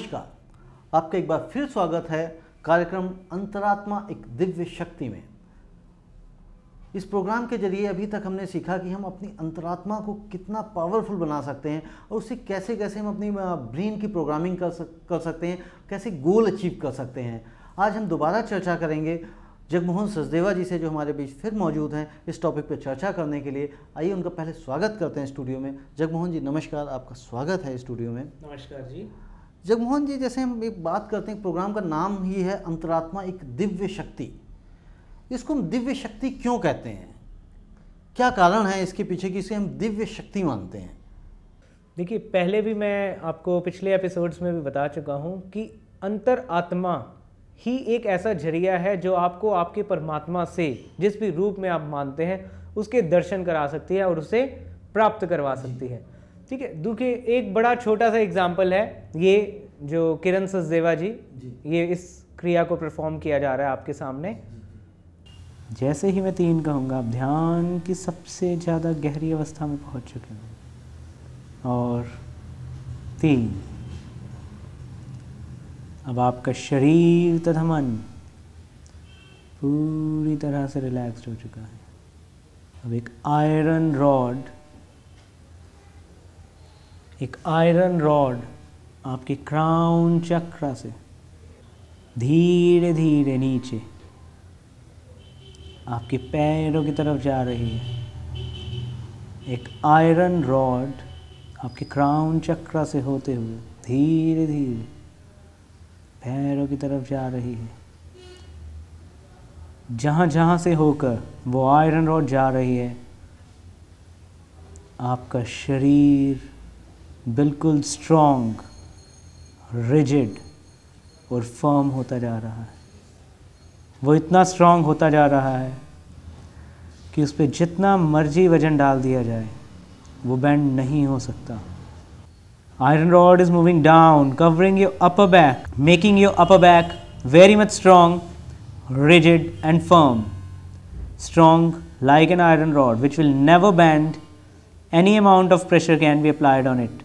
नमस्कार आपका एक बार फिर स्वागत है कार्यक्रम अंतरात्मा एक दिव्य शक्ति में इस प्रोग्राम के जरिए अभी तक हमने सीखा कि हम अपनी अंतरात्मा को कितना पावरफुल बना सकते हैं और उससे कैसे कैसे हम अपनी ब्रेन की प्रोग्रामिंग कर सक कर सकते हैं कैसे गोल अचीव कर सकते हैं आज हम दोबारा चर्चा करेंगे जगमोहन सचदेवा जी से जो हमारे बीच फिर मौजूद हैं इस टॉपिक पर चर्चा करने के लिए आइए उनका पहले स्वागत करते हैं स्टूडियो में जगमोहन जी नमस्कार आपका स्वागत है स्टूडियो में नमस्कार जी जगमोहन जी जैसे हम एक बात करते हैं प्रोग्राम का नाम ही है अंतरात्मा एक दिव्य शक्ति इसको हम दिव्य शक्ति क्यों कहते हैं क्या कारण है इसके पीछे कि इसे हम दिव्य शक्ति मानते हैं देखिए पहले भी मैं आपको पिछले एपिसोड्स में भी बता चुका हूँ कि अंतर आत्मा ही एक ऐसा जरिया है जो आपको आपके परमात्मा से जिस भी रूप में आप मानते हैं उसके दर्शन करा सकती है और उसे प्राप्त करवा सकती है ठीक है दुखे एक बड़ा छोटा सा एग्जाम्पल है ये जो किरण सचदेवा जी, जी ये इस क्रिया को परफॉर्म किया जा रहा है आपके सामने जैसे ही मैं तीन कहूँगा आप ध्यान की सबसे ज़्यादा गहरी अवस्था में पहुँच चुके हैं और तीन अब आपका शरीर तथा मन पूरी तरह से रिलैक्स हो चुका है अब एक आयरन रॉड एक आयरन रॉड आपके क्राउन चक्र से धीरे धीरे नीचे आपके पैरों की तरफ जा रही है एक आयरन रॉड आपके क्राउन चक्र से होते हुए धीरे धीरे पैरों की तरफ जा रही है जहाँ जहाँ से होकर वो आयरन रॉड जा रही है आपका शरीर बिल्कुल स्ट्रॉन्ग रिजिड और फर्म होता जा रहा है वो इतना स्ट्रांग होता जा रहा है कि उस पर जितना मर्जी वजन डाल दिया जाए वो बैंड नहीं हो सकता iron rod is moving down covering your upper back making your upper back very much strong rigid and firm strong like an iron rod which will never bend any amount of pressure can be applied on it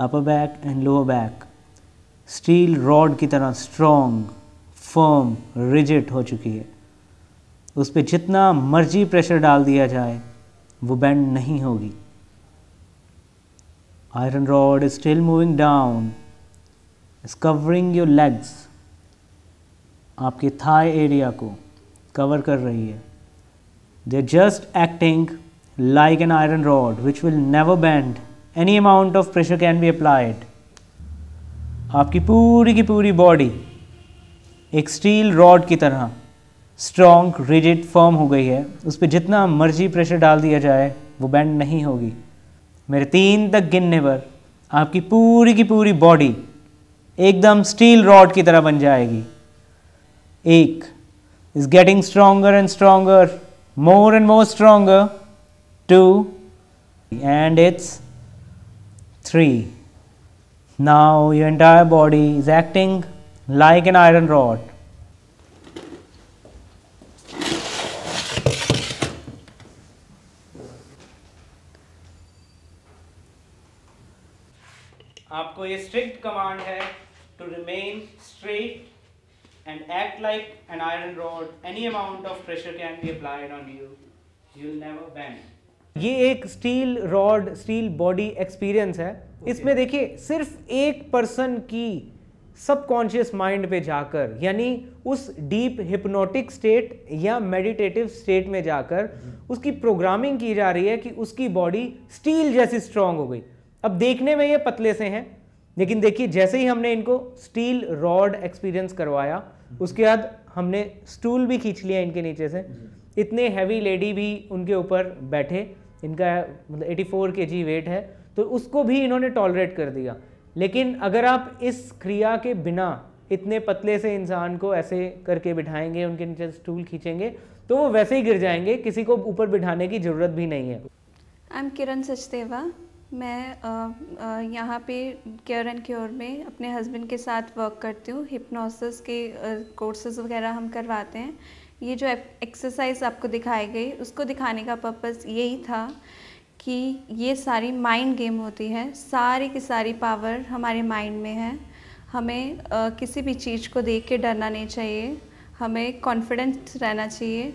upper back and lower back steel rod की तरह strong firm rigid हो चुकी है उस पर जितना मर्जी pressure डाल दिया जाए वो बैंड नहीं होगी iron rod is still moving down is covering your legs आपके थाई एरिया को कवर कर रही है they just acting like an iron rod which will never bend any amount of pressure can be applied आपकी पूरी की पूरी body एक स्टील रॉड की तरह स्ट्रॉन्ग रिजिड फर्म हो गई है उस पर जितना मर्जी प्रेशर डाल दिया जाए वो बैंड नहीं होगी मेरे तीन तक गिनने पर आपकी पूरी की पूरी बॉडी एकदम स्टील रॉड की तरह बन जाएगी एक is getting stronger and stronger more and more stronger to and it's 3. Now your entire body is acting like an iron rod. आपको ये स्ट्रिक्ट कमांड है to remain straight and act like an iron rod any amount of pressure can be applied on you you'll never bend. ये एक steel rod steel body experience है okay. इसमें देखिए सिर्फ एक पर्सन की सबकॉन्शियस माइंड पे जाकर यानी उस डीप हिप्नोटिक स्टेट या मेडिटेटिव स्टेट में जाकर हम्म। उसकी प्रोग्रामिंग की जा रही है कि उसकी बॉडी स्टील जैसी स्ट्रांग हो गई अब देखने में ये पतले से हैं लेकिन देखिए जैसे ही हमने इनको स्टील रॉड एक्सपीरियंस करवाया हम्म। उसके बाद हमने स्टूल भी खींच लिया इनके नीचे से इतने हैवी लेडी भी उनके ऊपर बैठे इनका मतलब 84 के जी वेट है तो उसको भी इन्होंने टॉलरेट कर दिया लेकिन अगर आप इस क्रिया के बिना इतने पतले से इंसान को ऐसे करके बिठाएंगे उनके नीचे स्टूल खींचेंगे तो वो वैसे ही गिर जाएंगे किसी को ऊपर बिठाने की ज़रूरत भी नहीं है आई एम किरण सचदेवा मैं यहाँ पे केयर एंड क्योर में अपने हस्बैंड के साथ वर्क करती हूँ हिप्नोसिस के कोर्सेज वगैरह हम करवाते हैं ये जो एक्सरसाइज आपको दिखाई गई उसको दिखाने का पर्पज़ यही था कि ये सारी माइंड गेम होती है सारी की सारी पावर हमारे माइंड में है हमें आ, किसी भी चीज़ को देख के डरना नहीं चाहिए हमें कॉन्फिडेंस रहना चाहिए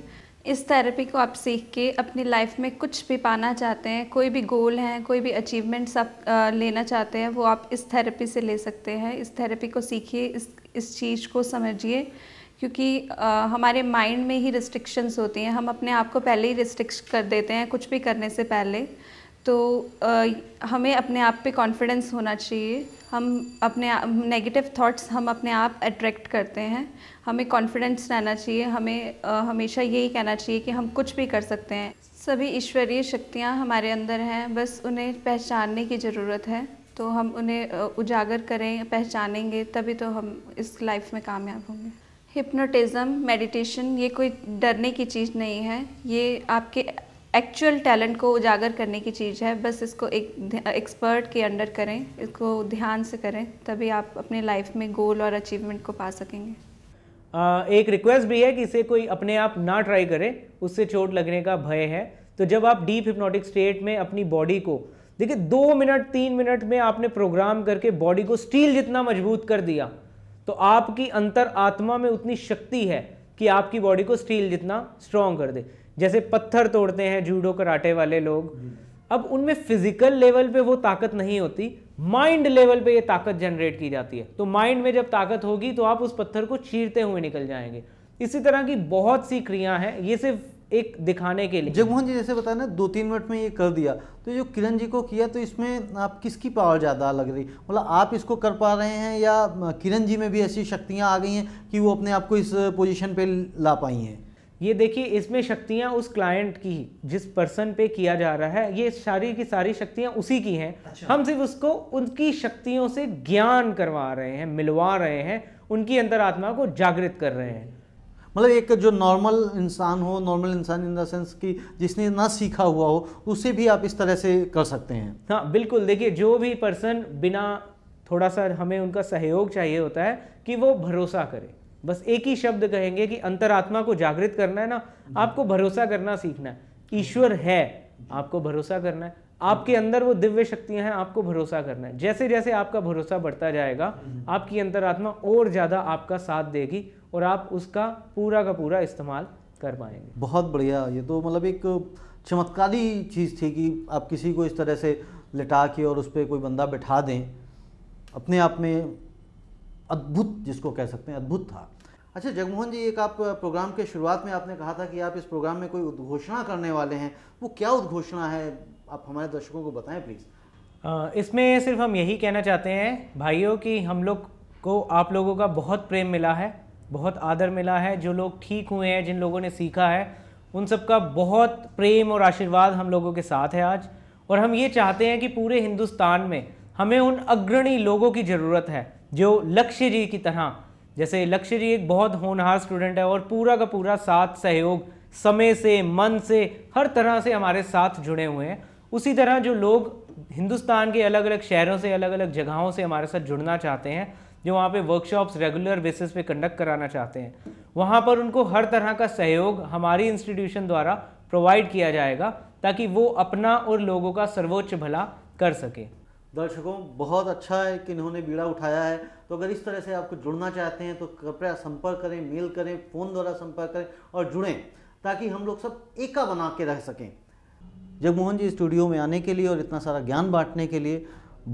इस थेरेपी को आप सीख के अपनी लाइफ में कुछ भी पाना चाहते हैं कोई भी गोल हैं कोई भी अचीवमेंट्स आप आ, लेना चाहते हैं वो आप इस थेरेपी से ले सकते हैं इस थेरेपी को सीखिए इस इस चीज़ को समझिए क्योंकि आ, हमारे माइंड में ही रिस्ट्रिक्शंस होती हैं हम अपने आप को पहले ही रिस्ट्रिक्श कर देते हैं कुछ भी करने से पहले तो आ, हमें अपने आप पे कॉन्फिडेंस होना चाहिए हम अपने नेगेटिव थॉट्स हम अपने आप अट्रैक्ट करते हैं हमें कॉन्फिडेंस रहना चाहिए हमें आ, हमेशा यही कहना चाहिए कि हम कुछ भी कर सकते हैं सभी ईश्वरीय शक्तियाँ हमारे अंदर हैं बस उन्हें पहचानने की ज़रूरत है तो हम उन्हें उजागर करें पहचानेंगे तभी तो हम इस लाइफ में कामयाब होंगे हिप्नोटिज़म मेडिटेशन ये कोई डरने की चीज़ नहीं है ये आपके एक्चुअल टैलेंट को उजागर करने की चीज़ है बस इसको एक एक्सपर्ट के अंडर करें इसको ध्यान से करें तभी आप अपने लाइफ में गोल और अचीवमेंट को पा सकेंगे आ, एक रिक्वेस्ट भी है कि इसे कोई अपने आप ना ट्राई करें उससे चोट लगने का भय है तो जब आप डीप हिप्नोटिक स्टेट में अपनी बॉडी को देखिए दो मिनट तीन मिनट में आपने प्रोग्राम करके बॉडी को स्टील जितना मजबूत कर दिया तो आपकी अंतर आत्मा में उतनी शक्ति है कि आपकी बॉडी को स्टील जितना स्ट्रांग कर दे जैसे पत्थर तोड़ते हैं जूडो कराटे वाले लोग अब उनमें फिजिकल लेवल पे वो ताकत नहीं होती माइंड लेवल पे ये ताकत जनरेट की जाती है तो माइंड में जब ताकत होगी तो आप उस पत्थर को चीरते हुए निकल जाएंगे इसी तरह की बहुत सी क्रिया हैं ये सिर्फ एक दिखाने के लिए जगमोहन जी जैसे बताया ना दो तीन मिनट में ये कर दिया तो जो किरण जी को किया तो इसमें आप किसकी पावर ज़्यादा लग रही मतलब आप इसको कर पा रहे हैं या किरण जी में भी ऐसी शक्तियाँ आ गई हैं कि वो अपने आप को इस पोजिशन पर ला पाई हैं ये देखिए इसमें शक्तियाँ उस क्लाइंट की जिस पर्सन पे किया जा रहा है ये सारी की सारी शक्तियाँ उसी की हैं अच्छा। हम सिर्फ उसको उनकी शक्तियों से ज्ञान करवा रहे हैं मिलवा रहे हैं उनकी अंतरात्मा को जागृत कर रहे हैं मतलब एक जो नॉर्मल इंसान हो नॉर्मल इंसान इन द सेंस कि जिसने ना सीखा हुआ हो उसे भी आप इस तरह से कर सकते हैं हाँ बिल्कुल देखिए जो भी पर्सन बिना थोड़ा सा हमें उनका सहयोग चाहिए होता है कि वो भरोसा करे बस एक ही शब्द कहेंगे कि अंतरात्मा को जागृत करना है ना आपको भरोसा करना सीखना है ईश्वर है आपको भरोसा करना है आपके अंदर वो दिव्य शक्तियां हैं आपको भरोसा करना है जैसे जैसे आपका भरोसा बढ़ता जाएगा हम्म। आपकी अंतरात्मा और ज़्यादा आपका साथ देगी और आप उसका पूरा का पूरा इस्तेमाल कर पाएंगे बहुत बढ़िया ये तो मतलब एक चमत्कारी चीज़ थी कि आप किसी को इस तरह से लिटा के और उस पर कोई बंदा बैठा दें अपने आप में अद्भुत जिसको कह सकते हैं अद्भुत था अच्छा जगमोहन जी एक आप प्रोग्राम के शुरुआत में आपने कहा था कि आप इस प्रोग्राम में कोई उद्घोषणा करने वाले हैं वो क्या उद्घोषणा है आप हमारे दर्शकों को बताएं प्लीज़ इसमें सिर्फ हम यही कहना चाहते हैं भाइयों कि हम लोग को आप लोगों का बहुत प्रेम मिला है बहुत आदर मिला है जो लोग ठीक हुए हैं जिन लोगों ने सीखा है उन सब का बहुत प्रेम और आशीर्वाद हम लोगों के साथ है आज और हम ये चाहते हैं कि पूरे हिंदुस्तान में हमें उन अग्रणी लोगों की ज़रूरत है जो लक्ष्य जी की तरह जैसे लक्ष्य जी एक बहुत होनहार स्टूडेंट है और पूरा का पूरा साथ सहयोग समय से मन से हर तरह से हमारे साथ जुड़े हुए हैं उसी तरह जो लोग हिंदुस्तान के अलग अलग शहरों से अलग अलग जगहों से हमारे साथ जुड़ना चाहते हैं जो वहाँ पे वर्कशॉप्स रेगुलर बेसिस पे कंडक्ट कराना चाहते हैं वहाँ पर उनको हर तरह का सहयोग हमारी इंस्टीट्यूशन द्वारा प्रोवाइड किया जाएगा ताकि वो अपना और लोगों का सर्वोच्च भला कर सके दर्शकों बहुत अच्छा है कि इन्होंने बीड़ा उठाया है तो अगर इस तरह से आपको जुड़ना चाहते हैं तो कृपया संपर्क करें मेल करें फ़ोन द्वारा संपर्क करें और जुड़ें ताकि हम लोग सब एका बना के रह सकें जगमोहन जी स्टूडियो में आने के लिए और इतना सारा ज्ञान बांटने के लिए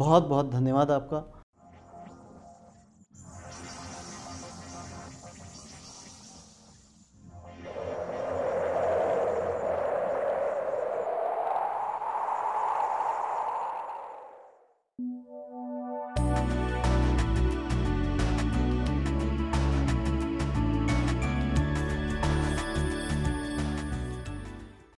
बहुत बहुत धन्यवाद आपका